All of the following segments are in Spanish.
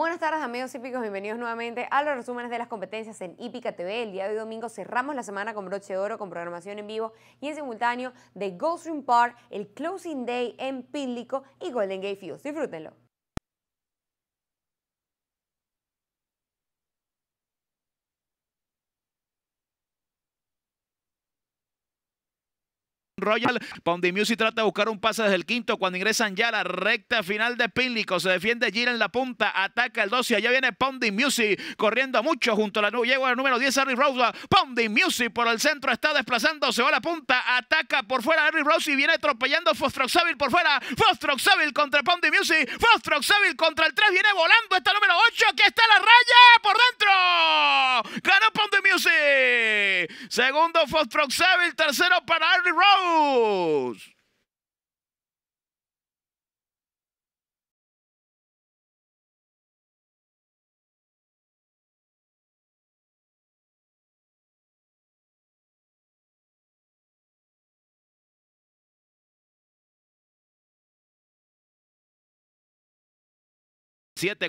Buenas tardes amigos hípicos, bienvenidos nuevamente a los resúmenes de las competencias en Hípica TV. El día de hoy domingo cerramos la semana con broche de oro, con programación en vivo y en simultáneo de Goldstream Park, el Closing Day en Pílico y Golden Gate Fields. Disfrútenlo. Royal. Poundy Music trata de buscar un pase desde el quinto cuando ingresan ya a la recta final de Pínlico. Se defiende Gira en la punta, ataca el 12. Allá viene Poundy Music corriendo mucho junto a la llega nube. al número 10, Harry Rosa Poundy Music por el centro está desplazando, se va a la punta, ataca por fuera Harry Rose y viene atropellando Fostroxaville por fuera. Fostroxaville contra Poundy Music. Fostroxaville contra el 3 viene volando. Está el número 8, que está la raya por dentro. Ganó Segundo, Fostrock Seville Tercero, para Harry Rose.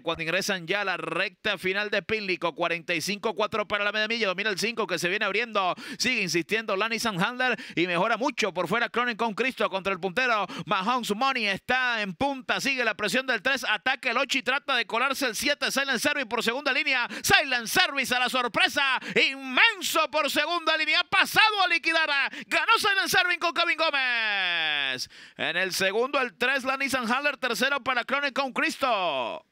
cuando ingresan ya a la recta final de Pílico. 45-4 para la media milla. Domina el 5 que se viene abriendo. Sigue insistiendo Lani Handler y mejora mucho. Por fuera Cronin con Cristo contra el puntero. Mahomes Money está en punta. Sigue la presión del 3. ataca el 8 y trata de colarse el 7. Silent Service por segunda línea. Silent Service a la sorpresa. Inmenso por segunda línea. Ha pasado a liquidar. Ganó Silent Service con Kevin Gómez. En el segundo el 3 Lani Handler, Tercero para Cronin con Cristo.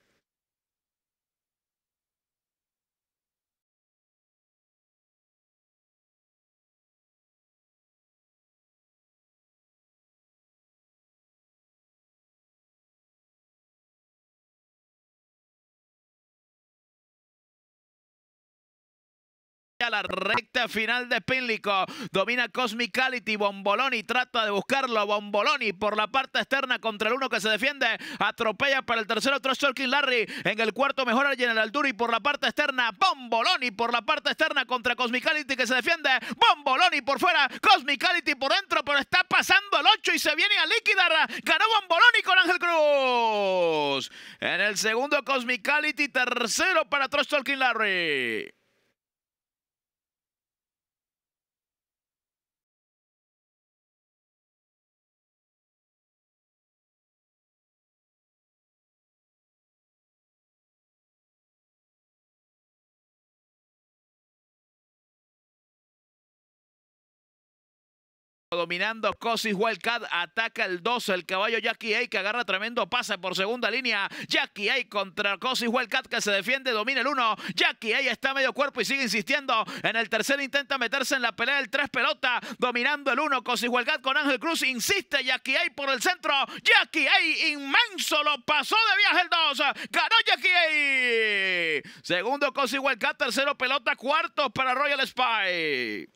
la recta final de Pinlico. Domina Cosmicality, Bomboloni trata de buscarlo. Bomboloni por la parte externa contra el uno que se defiende. Atropella para el tercero Trosholkin Larry. En el cuarto mejora General Duri por la parte externa. Bomboloni por la parte externa contra Cosmicality que se defiende. Bomboloni por fuera. Cosmicality por dentro, pero está pasando el 8 y se viene a liquidar. Ganó Bomboloni con Ángel Cruz. En el segundo Cosmicality, tercero para Trosholkin Larry. Dominando Cosis Wildcat, ataca el 2 el caballo Jackie A que agarra tremendo pase por segunda línea. Jackie A contra Cosis Wildcat que se defiende, domina el 1. Jackie A está medio cuerpo y sigue insistiendo. En el tercer intenta meterse en la pelea del 3 pelota, dominando el 1. Cosis Wildcat con Ángel Cruz insiste, Jackie A por el centro. Jackie A inmenso, lo pasó de viaje el 2. Ganó Jackie A. Segundo Cosis Wildcat, tercero pelota, cuarto para Royal Spy.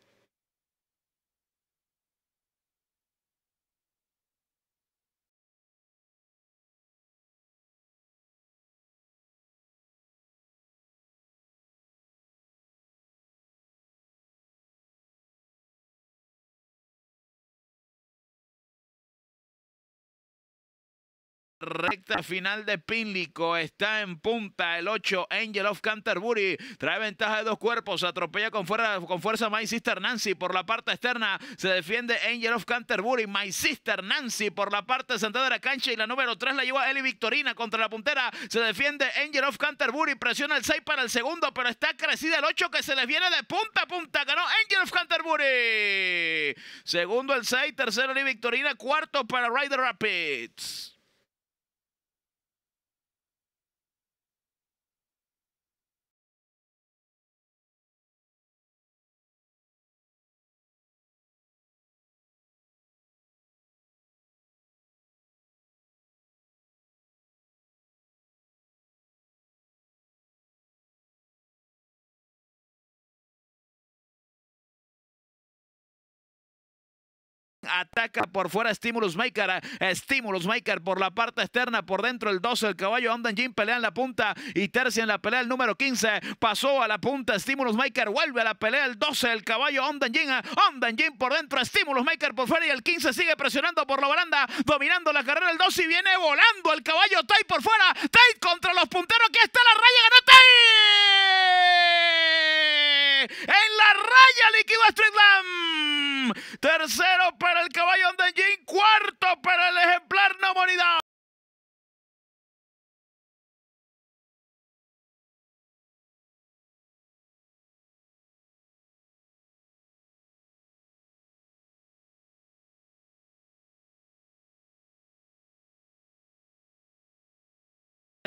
recta final de Pínlico. Está en punta el 8, Angel of Canterbury. Trae ventaja de dos cuerpos. Atropella con, fuerza con fuerza My Sister Nancy por la parte externa. Se defiende Angel of Canterbury. My Sister Nancy por la parte sentada de la cancha. Y la número 3 la lleva Eli Victorina contra la puntera. Se defiende Angel of Canterbury. Presiona el 6 para el segundo, pero está crecida el 8 que se les viene de punta a punta. Ganó Angel of Canterbury. Segundo el 6, tercero Eli Victorina, cuarto para Ryder Rapids. ataca por fuera Stimulus Maker, eh, Stimulus Maker por la parte externa, por dentro el 12, el caballo Onda Jim pelea en la punta y tercia en la pelea el número 15, pasó a la punta Stimulus Maker, vuelve a la pelea el 12, el caballo Onda Jim, Onda eh, Jim por dentro, Stimulus Maker por fuera y el 15 sigue presionando por la baranda, dominando la carrera el 12 y viene volando el caballo Tai por fuera, Tai contra los punteros, que está la raya, ganó Tai. En la raya liquidó a Streetland. Tercero para el caballo de Jim. Cuarto para el ejemplar morida.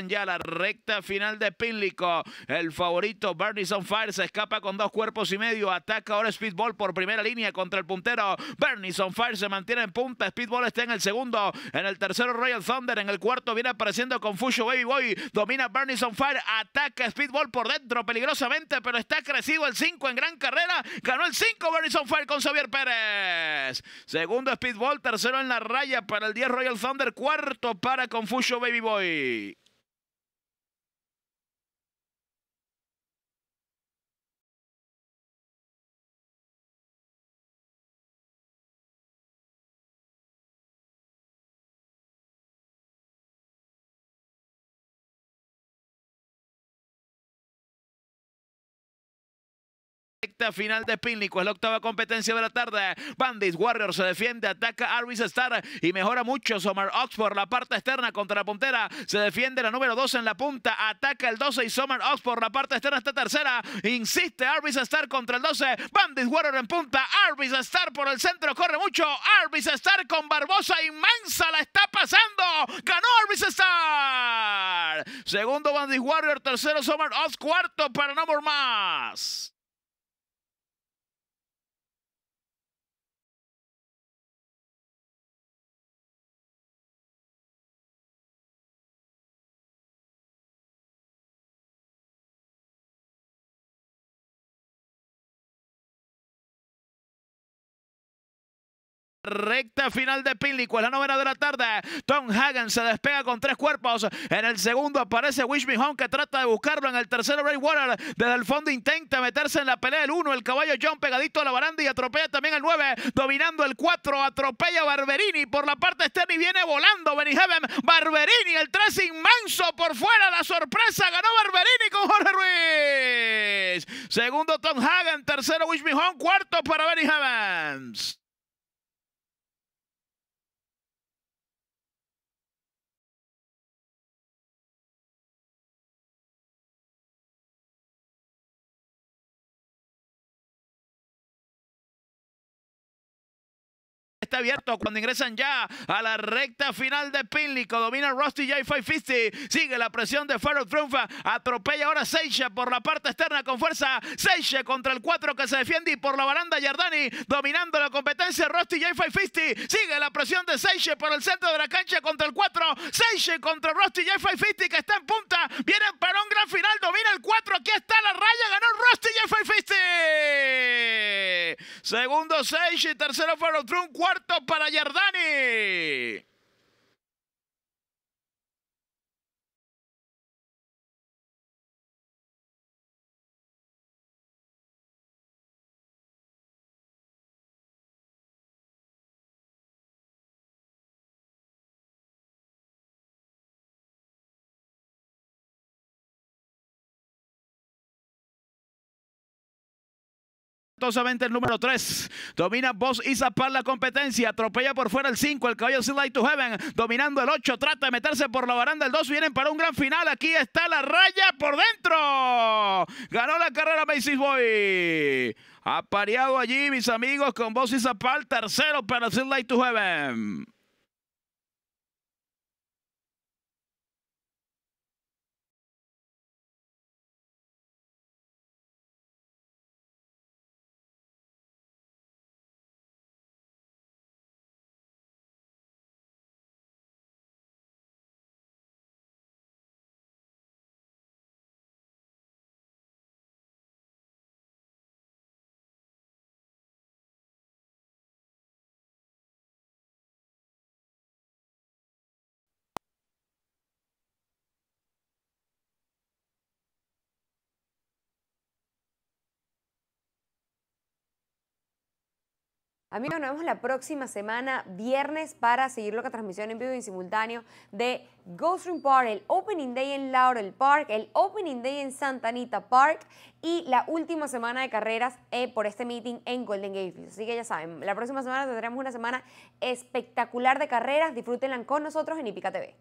Ya la recta final de Pínlico. El favorito Bernie Fire se escapa con dos cuerpos y medio. Ataca ahora Speedball por primera línea contra el puntero. Bernie Fire se mantiene en punta. Speedball está en el segundo. En el tercero Royal Thunder. En el cuarto viene apareciendo Confucio Baby Boy. Domina Bernie Fire. Ataca Speedball por dentro peligrosamente, pero está crecido el 5 en gran carrera. Ganó el 5 Bernie con Xavier Pérez. Segundo Speedball. Tercero en la raya para el 10 Royal Thunder. Cuarto para Confucio Baby Boy. a final de Pínlico. Es la octava competencia de la tarde. Bandits Warrior se defiende, ataca Arvis Star y mejora mucho Ox Oxford. La parte externa contra la puntera. Se defiende la número 2 en la punta. Ataca el 12 y Ox Oxford. La parte externa está tercera. Insiste Arvis Star contra el 12. Bandits Warrior en punta. Arvis Star por el centro. Corre mucho. Arvis Star con Barbosa inmensa. La está pasando. Ganó Arvis Star. Segundo Bandit Warrior. Tercero Summer Oxford. Cuarto para No More Más. recta final de Pinlico, es la novena de la tarde. Tom Hagen se despega con tres cuerpos. En el segundo aparece Wish Me que trata de buscarlo. En el tercero, Ray Water desde el fondo intenta meterse en la pelea. El uno, el caballo John pegadito a la baranda y atropella también el nueve dominando el cuatro, Atropella Barberini por la parte externa y viene volando Heaven. Barberini, el tres inmenso por fuera. La sorpresa ganó Barberini con Jorge Ruiz. Segundo, Tom Hagen. Tercero, Wish Me Cuarto para Benny heaven. está abierto cuando ingresan ya a la recta final de Pinlico. Domina Rusty J 550. Sigue la presión de Faro triunfa. Atropella ahora Seiche por la parte externa con fuerza. Seiche contra el 4 que se defiende y por la baranda Yardani dominando la competencia Rusty J 550. Sigue la presión de Seiche por el centro de la cancha contra el 4. Seiche contra Rusty J 550 que está en punta. Viene para un gran final. Domina el 4. Aquí está la raya. Ganó Rusty J 550. Segundo Seiche. Tercero Faro Trump muerto para Yardani. el número 3. Domina Boss y Zapal la competencia. Atropella por fuera el 5. El caballo Light to Heaven. Dominando el 8. Trata de meterse por la baranda. El 2 vienen para un gran final. Aquí está la raya por dentro. Ganó la carrera Macy's Boy. Apareado allí, mis amigos, con Boss y Zapal. Tercero para Light to Heaven. Amigos, nos vemos la próxima semana, viernes, para seguir lo que transmisión en vivo y simultáneo de Ghost Room Park, el Opening Day en Laurel Park, el Opening Day en Santa Anita Park y la última semana de carreras eh, por este meeting en Golden Gate. Así que ya saben, la próxima semana tendremos una semana espectacular de carreras. Disfrútenla con nosotros en Ipica TV.